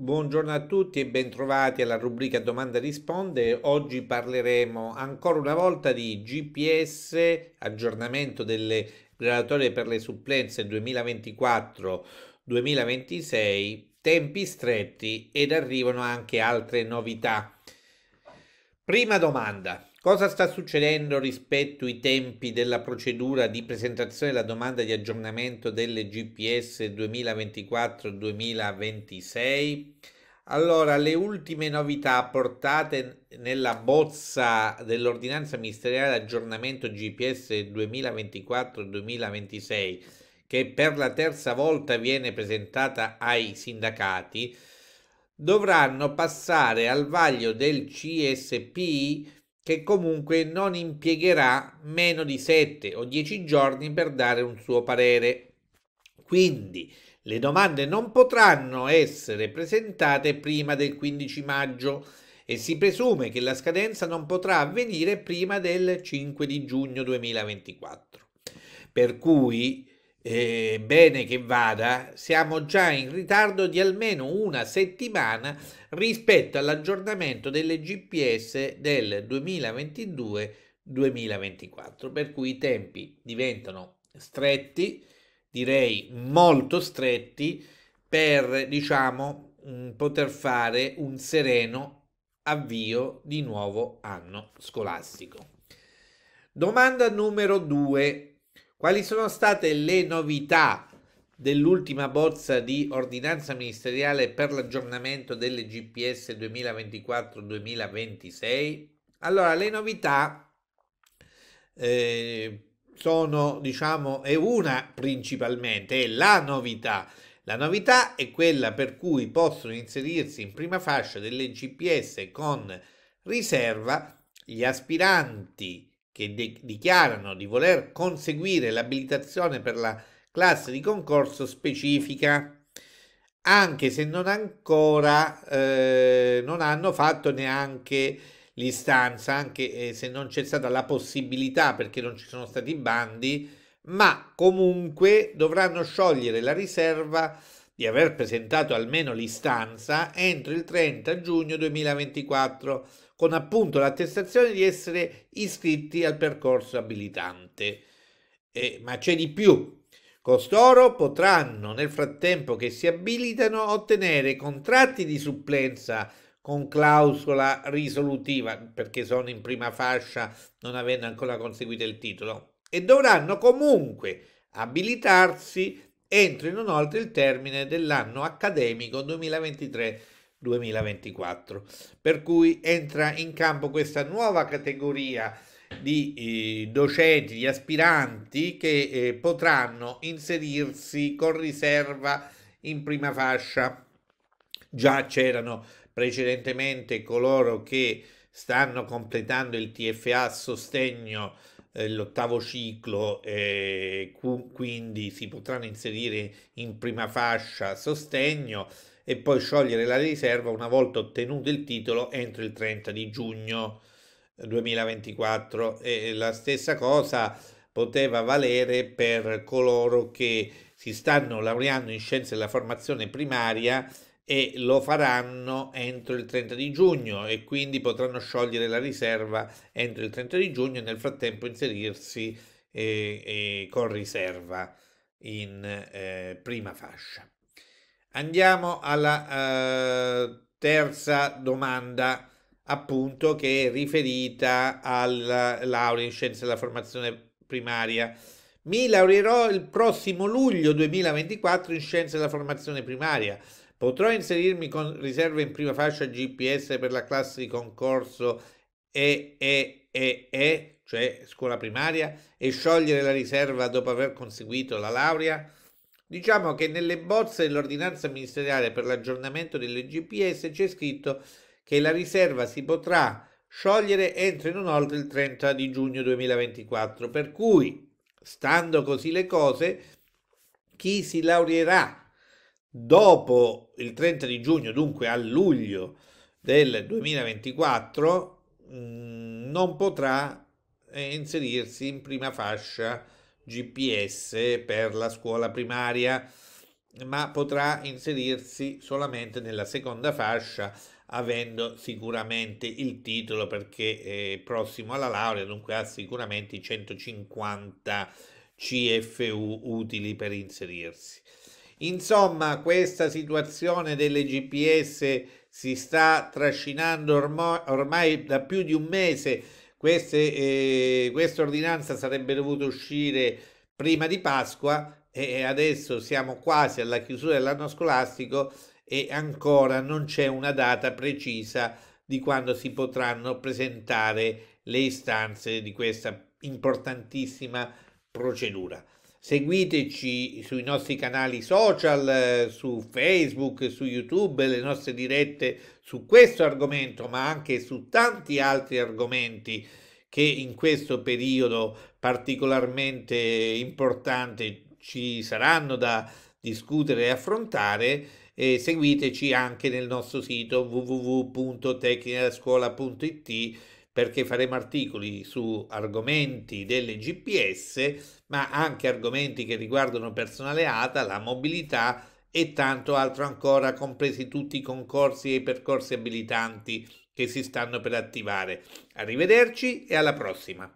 Buongiorno a tutti e bentrovati alla rubrica Domanda Risponde. Oggi parleremo ancora una volta di GPS, aggiornamento delle graduatorie per le supplenze 2024-2026, tempi stretti ed arrivano anche altre novità. Prima domanda, Cosa sta succedendo rispetto ai tempi della procedura di presentazione della domanda di aggiornamento delle GPS 2024-2026? Allora, le ultime novità apportate nella bozza dell'ordinanza ministeriale aggiornamento GPS 2024-2026, che per la terza volta viene presentata ai sindacati, dovranno passare al vaglio del CSP che comunque non impiegherà meno di 7 o 10 giorni per dare un suo parere. Quindi le domande non potranno essere presentate prima del 15 maggio e si presume che la scadenza non potrà avvenire prima del 5 di giugno 2024. Per cui eh, bene che vada, siamo già in ritardo di almeno una settimana rispetto all'aggiornamento delle GPS del 2022-2024, per cui i tempi diventano stretti, direi molto stretti, per diciamo mm, poter fare un sereno avvio di nuovo anno scolastico. Domanda numero 2 quali sono state le novità dell'ultima bozza di ordinanza ministeriale per l'aggiornamento delle GPS 2024-2026? Allora, le novità eh, sono, diciamo, è una principalmente, è la novità. La novità è quella per cui possono inserirsi in prima fascia delle GPS con riserva gli aspiranti che de- dichiarano di voler conseguire l'abilitazione per la classe di concorso specifica, anche se non ancora eh, non hanno fatto neanche l'istanza, anche eh, se non c'è stata la possibilità perché non ci sono stati bandi, ma comunque dovranno sciogliere la riserva di aver presentato almeno l'istanza entro il 30 giugno 2024 con appunto l'attestazione di essere iscritti al percorso abilitante. Eh, ma c'è di più. Costoro potranno, nel frattempo che si abilitano, ottenere contratti di supplenza con clausola risolutiva, perché sono in prima fascia non avendo ancora conseguito il titolo, e dovranno comunque abilitarsi entro e non oltre il termine dell'anno accademico 2023 2024. Per cui entra in campo questa nuova categoria di eh, docenti, di aspiranti che eh, potranno inserirsi con riserva in prima fascia. Già c'erano precedentemente coloro che stanno completando il TFA a sostegno eh, l'ottavo ciclo eh, quindi si potranno inserire in prima fascia sostegno e poi sciogliere la riserva una volta ottenuto il titolo entro il 30 di giugno 2024 e la stessa cosa poteva valere per coloro che si stanno laureando in scienze della formazione primaria e lo faranno entro il 30 di giugno e quindi potranno sciogliere la riserva entro il 30 di giugno e nel frattempo inserirsi eh, eh, con riserva in eh, prima fascia. Andiamo alla eh, terza domanda, appunto, che è riferita alla laurea in scienze della formazione primaria. Mi laureerò il prossimo luglio 2024 in scienze della formazione primaria. Potrò inserirmi con riserva in prima fascia GPS per la classe di concorso EEEE, cioè scuola primaria, e sciogliere la riserva dopo aver conseguito la laurea? Diciamo che nelle bozze dell'ordinanza ministeriale per l'aggiornamento delle GPS c'è scritto che la riserva si potrà sciogliere entro e non oltre il 30 di giugno 2024, per cui, stando così le cose, chi si laureerà dopo il 30 di giugno, dunque a luglio del 2024, mm, non potrà eh, inserirsi in prima fascia GPS per la scuola primaria, ma potrà inserirsi solamente nella seconda fascia avendo sicuramente il titolo perché è eh, prossimo alla laurea, dunque ha sicuramente i 150 CFU utili per inserirsi. Insomma, questa situazione delle GPS si sta trascinando ormai, ormai da più di un mese queste, eh, questa ordinanza sarebbe dovuta uscire prima di Pasqua e adesso siamo quasi alla chiusura dell'anno scolastico e ancora non c'è una data precisa di quando si potranno presentare le istanze di questa importantissima procedura. Seguiteci sui nostri canali social, su Facebook, su YouTube, le nostre dirette su questo argomento, ma anche su tanti altri argomenti che in questo periodo particolarmente importante ci saranno da discutere e affrontare. E seguiteci anche nel nostro sito www.tecnicascuola.it perché faremo articoli su argomenti delle GPS, ma anche argomenti che riguardano personale ATA, la mobilità e tanto altro ancora, compresi tutti i concorsi e i percorsi abilitanti che si stanno per attivare. Arrivederci e alla prossima!